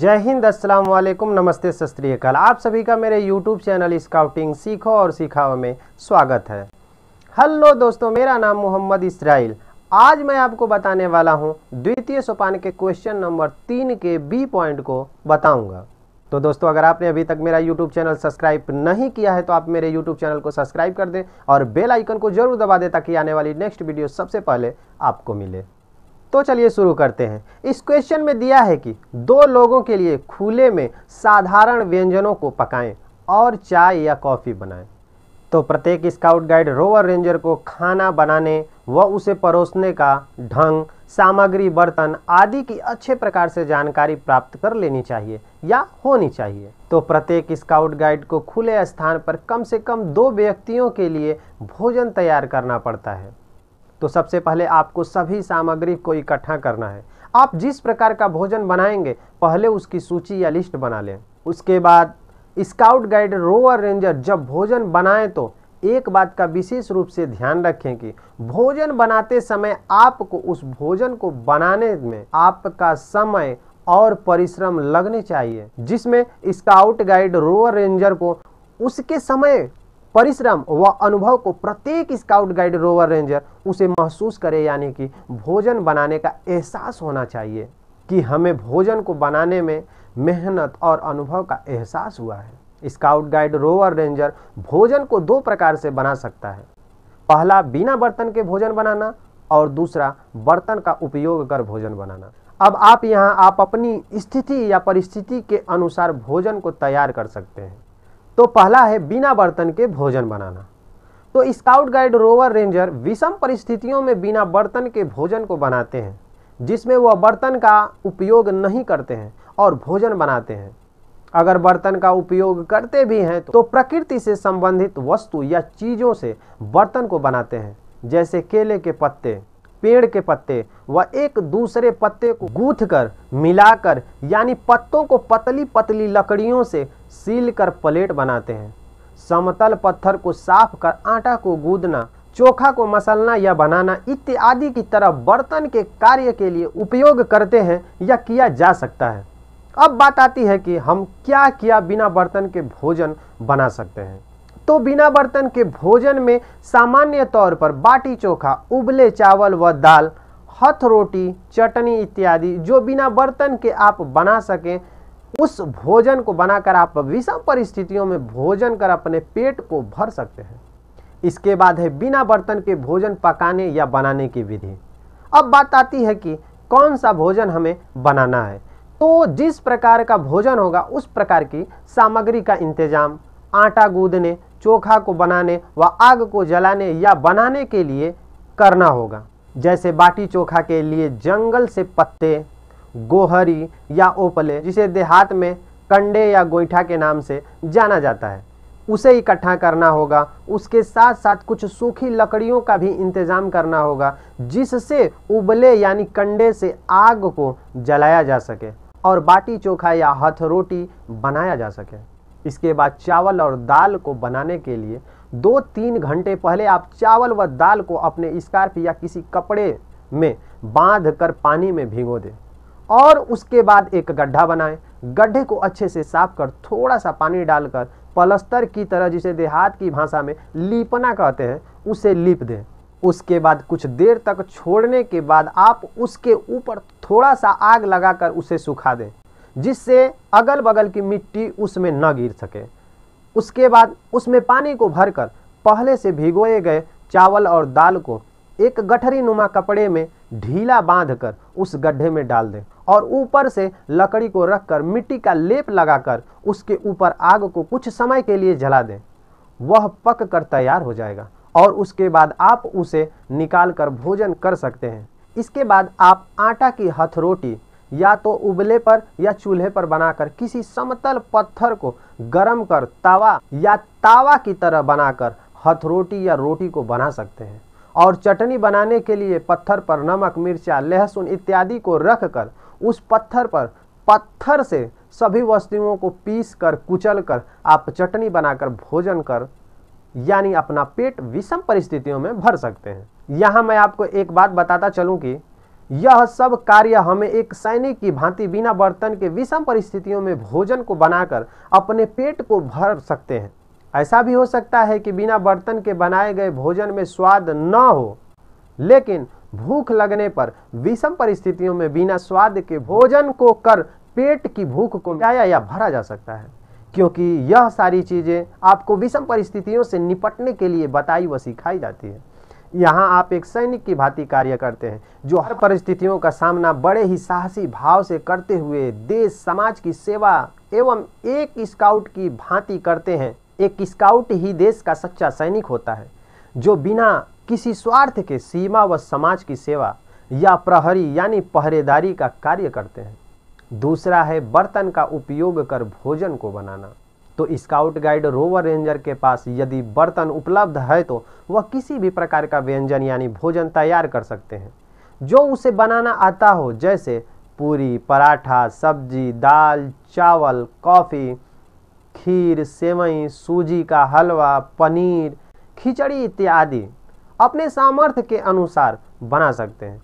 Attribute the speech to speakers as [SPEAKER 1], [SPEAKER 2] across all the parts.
[SPEAKER 1] जय हिंद अस्सलाम वालेकुम नमस्ते सत आप सभी का मेरे यूट्यूब चैनल स्काउटिंग सीखो और सिखाओ में स्वागत है हेलो दोस्तों मेरा नाम मोहम्मद इसराइल आज मैं आपको बताने वाला हूं द्वितीय सोपान के क्वेश्चन नंबर तीन के बी पॉइंट को बताऊंगा तो दोस्तों अगर आपने अभी तक मेरा यूट्यूब चैनल सब्सक्राइब नहीं किया है तो आप मेरे यूट्यूब चैनल को सब्सक्राइब कर दें और बेल आइकन को जरूर दबा दें ताकि आने वाली नेक्स्ट वीडियो सबसे पहले आपको मिले तो चलिए शुरू करते हैं इस क्वेश्चन में दिया है कि दो लोगों के लिए खुले में साधारण व्यंजनों को पकाएं और चाय या कॉफ़ी बनाएं तो प्रत्येक स्काउट गाइड रोवर रेंजर को खाना बनाने व उसे परोसने का ढंग सामग्री बर्तन आदि की अच्छे प्रकार से जानकारी प्राप्त कर लेनी चाहिए या होनी चाहिए तो प्रत्येक स्काउट गाइड को खुले स्थान पर कम से कम दो व्यक्तियों के लिए भोजन तैयार करना पड़ता है तो सबसे पहले आपको सभी सामग्री को इकट्ठा करना है आप जिस प्रकार का भोजन बनाएंगे पहले उसकी सूची या लिस्ट बना लें उसके बाद स्काउट गाइड रोवर रेंजर जब भोजन बनाएं तो एक बात का विशेष रूप से ध्यान रखें कि भोजन बनाते समय आपको उस भोजन को बनाने में आपका समय और परिश्रम लगने चाहिए जिसमें स्काउट गाइड रोवर रेंजर को उसके समय परिश्रम व अनुभव को प्रत्येक स्काउट गाइड रोवर रेंजर उसे महसूस करे यानी कि भोजन बनाने का एहसास होना चाहिए कि हमें भोजन को बनाने में मेहनत और अनुभव का एहसास हुआ है स्काउट गाइड रोवर रेंजर भोजन को दो प्रकार से बना सकता है पहला बिना बर्तन के भोजन बनाना और दूसरा बर्तन का उपयोग कर भोजन बनाना अब आप यहाँ आप अपनी स्थिति या परिस्थिति के अनुसार भोजन को तैयार कर सकते हैं तो पहला है बिना बर्तन के भोजन बनाना तो स्काउट गाइड रोवर रेंजर विषम परिस्थितियों में बिना बर्तन के भोजन को बनाते हैं जिसमें वह बर्तन का उपयोग नहीं करते हैं और भोजन बनाते हैं अगर बर्तन का उपयोग करते भी हैं तो प्रकृति से संबंधित वस्तु या चीज़ों से बर्तन को बनाते हैं जैसे केले के पत्ते पेड़ के पत्ते व एक दूसरे पत्ते को गूथ कर मिलाकर यानी पत्तों को पतली पतली लकड़ियों से सील कर प्लेट बनाते हैं समतल पत्थर को साफ कर आटा को गूदना चोखा को मसलना या बनाना इत्यादि की तरह बर्तन के कार्य के लिए उपयोग करते हैं या किया जा सकता है अब बात आती है कि हम क्या क्या बिना बर्तन के भोजन बना सकते हैं तो बिना बर्तन के भोजन में सामान्य तौर पर बाटी चोखा उबले चावल व दाल हथ रोटी चटनी इत्यादि जो बिना बर्तन के आप बना सकें उस भोजन को बनाकर आप विषम परिस्थितियों में भोजन कर अपने पेट को भर सकते हैं इसके बाद है बिना बर्तन के भोजन पकाने या बनाने की विधि अब बात आती है कि कौन सा भोजन हमें बनाना है तो जिस प्रकार का भोजन होगा उस प्रकार की सामग्री का इंतजाम आटा गूंदने चोखा को बनाने व आग को जलाने या बनाने के लिए करना होगा जैसे बाटी चोखा के लिए जंगल से पत्ते गोहरी या ओपले जिसे देहात में कंडे या गोईठा के नाम से जाना जाता है उसे इकट्ठा करना होगा उसके साथ साथ कुछ सूखी लकड़ियों का भी इंतज़ाम करना होगा जिससे उबले यानी कंडे से आग को जलाया जा सके और बाटी चोखा या हथरोटी बनाया जा सके इसके बाद चावल और दाल को बनाने के लिए दो तीन घंटे पहले आप चावल व दाल को अपने स्कार्फ या किसी कपड़े में बांध कर पानी में भिगो दें और उसके बाद एक गड्ढा बनाएं गड्ढे को अच्छे से साफ कर थोड़ा सा पानी डालकर पलस्तर की तरह जिसे देहात की भाषा में लीपना कहते हैं उसे लीप दें उसके बाद कुछ देर तक छोड़ने के बाद आप उसके ऊपर थोड़ा सा आग लगाकर उसे सुखा दें जिससे अगल बगल की मिट्टी उसमें न गिर सके उसके बाद उसमें पानी को भरकर पहले से भिगोए गए चावल और दाल को एक गठरी नुमा कपड़े में ढीला बांधकर उस गड्ढे में डाल दें और ऊपर से लकड़ी को रखकर मिट्टी का लेप लगाकर उसके ऊपर आग को कुछ समय के लिए जला दें वह पक कर तैयार हो जाएगा और उसके बाद आप उसे निकाल कर भोजन कर सकते हैं इसके बाद आप आटा की हथरोटी या तो उबले पर या चूल्हे पर बनाकर किसी समतल पत्थर को गर्म कर तावा या तावा की तरह बनाकर हथरोटी या रोटी को बना सकते हैं और चटनी बनाने के लिए पत्थर पर नमक मिर्चा लहसुन इत्यादि को रख कर उस पत्थर पर पत्थर से सभी वस्तुओं को पीस कर कुचल कर आप चटनी बनाकर भोजन कर यानी अपना पेट विषम परिस्थितियों में भर सकते हैं यहाँ मैं आपको एक बात बताता चलूँ कि यह सब कार्य हमें एक सैनिक की भांति बिना बर्तन के विषम परिस्थितियों में भोजन को बनाकर अपने पेट को भर सकते हैं ऐसा भी हो सकता है कि बिना बर्तन के बनाए गए भोजन में स्वाद न हो लेकिन भूख लगने पर विषम परिस्थितियों में बिना स्वाद के भोजन को कर पेट की भूख को मिटाया या भरा जा सकता है क्योंकि यह सारी चीज़ें आपको विषम परिस्थितियों से निपटने के लिए बताई व सिखाई जाती है यहाँ आप एक सैनिक की भांति कार्य करते हैं जो हर परिस्थितियों का सामना बड़े ही साहसी भाव से करते हुए देश समाज की सेवा एवं एक स्काउट की भांति करते हैं एक स्काउट ही देश का सच्चा सैनिक होता है जो बिना किसी स्वार्थ के सीमा व समाज की सेवा या प्रहरी यानी पहरेदारी का कार्य करते हैं दूसरा है बर्तन का उपयोग कर भोजन को बनाना तो स्काउट गाइड रोवर रेंजर के पास यदि बर्तन उपलब्ध है तो वह किसी भी प्रकार का व्यंजन यानी भोजन तैयार कर सकते हैं जो उसे बनाना आता हो जैसे पूरी पराठा सब्जी दाल चावल कॉफ़ी खीर सेवई सूजी का हलवा पनीर खिचड़ी इत्यादि अपने सामर्थ्य के अनुसार बना सकते हैं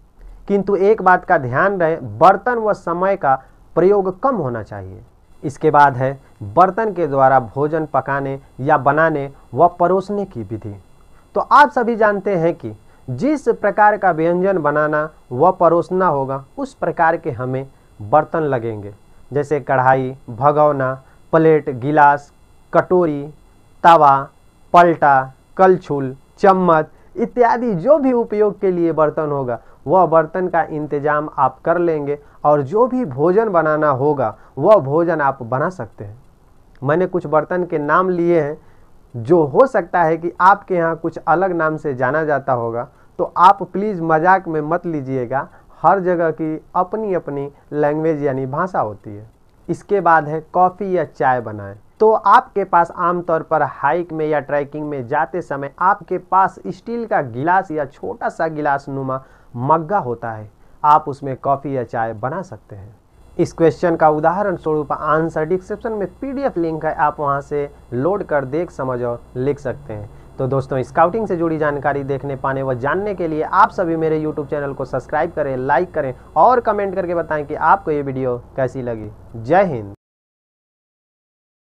[SPEAKER 1] किंतु एक बात का ध्यान रहे बर्तन व समय का प्रयोग कम होना चाहिए इसके बाद है बर्तन के द्वारा भोजन पकाने या बनाने व परोसने की विधि तो आप सभी जानते हैं कि जिस प्रकार का व्यंजन बनाना व परोसना होगा उस प्रकार के हमें बर्तन लगेंगे जैसे कढ़ाई भगौना प्लेट गिलास कटोरी तवा पलटा कलछुल चम्मच इत्यादि जो भी उपयोग के लिए बर्तन होगा वह बर्तन का इंतज़ाम आप कर लेंगे और जो भी भोजन बनाना होगा वह भोजन आप बना सकते हैं मैंने कुछ बर्तन के नाम लिए हैं जो हो सकता है कि आपके यहाँ कुछ अलग नाम से जाना जाता होगा तो आप प्लीज़ मजाक में मत लीजिएगा हर जगह की अपनी अपनी लैंग्वेज यानी भाषा होती है इसके बाद है कॉफ़ी या चाय बनाएं तो आपके पास आमतौर पर हाइक में या ट्रैकिंग में जाते समय आपके पास स्टील का गिलास या छोटा सा गिलास नुमा मग्गा होता है आप उसमें कॉफ़ी या चाय बना सकते हैं इस क्वेश्चन का उदाहरण स्वरूप आंसर डिस्क्रिप्शन में पीडीएफ लिंक है आप वहां से लोड कर देख समझ और लिख सकते हैं तो दोस्तों स्काउटिंग से जुड़ी जानकारी देखने पाने व जानने के लिए आप सभी मेरे यूट्यूब चैनल को सब्सक्राइब करें लाइक करें और कमेंट करके बताएं कि आपको ये वीडियो कैसी लगी जय हिंद